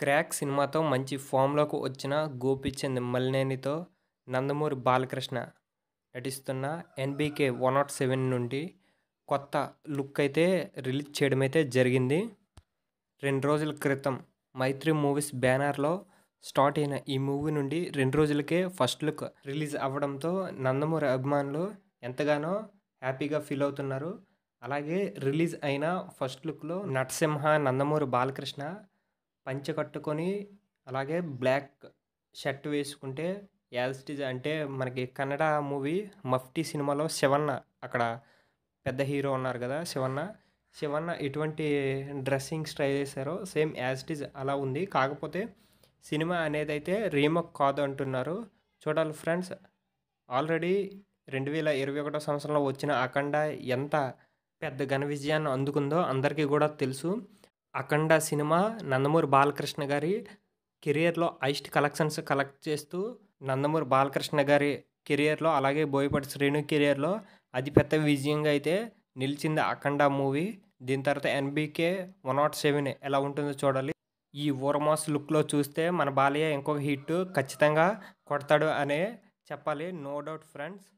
crack సినిమాతో మంచి ఫామ్లోకి వచ్చిన గోపిచంద్ మల్నేనితో నందమూరి బాలకృష్ణ నటిస్తున్న ఎన్బీకే వన్ నాట్ సెవెన్ నుండి కొత్త లుక్ అయితే రిలీజ్ చేయడం అయితే జరిగింది రెండు రోజుల క్రితం మైత్రి మూవీస్ బ్యానర్లో స్టార్ట్ అయిన ఈ మూవీ నుండి రెండు రోజులకే ఫస్ట్ లుక్ రిలీజ్ అవ్వడంతో నందమూరి అభిమానులు ఎంతగానో హ్యాపీగా ఫీల్ అవుతున్నారు అలాగే రిలీజ్ అయిన ఫస్ట్ లుక్లో నటసింహ నందమూరి బాలకృష్ణ పంచె కట్టుకొని అలాగే బ్లాక్ షర్ట్ వేసుకుంటే యాజ్ ఇట్ ఈజ్ అంటే మనకి కన్నడ మూవీ మఫ్టీ సినిమాలో శివన్న అక్కడ పెద్ద హీరో ఉన్నారు కదా శివన్న శివన్న ఎటువంటి డ్రెస్సింగ్ స్ట్రై చేశారో సేమ్ యాజ్ ఇట్ ఈజ్ అలా ఉంది కాకపోతే సినిమా అనేది అయితే రీమక్ కాదు అంటున్నారు చూడాలి ఫ్రెండ్స్ ఆల్రెడీ రెండు వేల ఇరవై ఒకటో సంవత్సరంలో వచ్చిన అఖండ ఎంత పెద్ద ఘన విజయాన్ని అందుకుందో అందరికీ కూడా తెలుసు అఖండ సినిమా నందమూరి బాలకృష్ణ గారి కెరియర్లో ఐస్ట్ కలెక్షన్స్ కలెక్ట్ చేస్తూ నందమూరి బాలకృష్ణ గారి కెరియర్లో అలాగే బోయపాటి శ్రేణు కెరియర్లో అతిపెద్ద విజయంగా అయితే నిలిచింది అఖండ మూవీ దీని తర్వాత ఎన్బీకే వన్ నాట్ సెవెన్ ఎలా ఉంటుందో చూడాలి ఈ ఊరమాస్ లుక్లో చూస్తే మన బాలయ్య ఇంకొక హిట్ ఖచ్చితంగా కొడతాడు అనే చెప్పాలి నో డౌట్ ఫ్రెండ్స్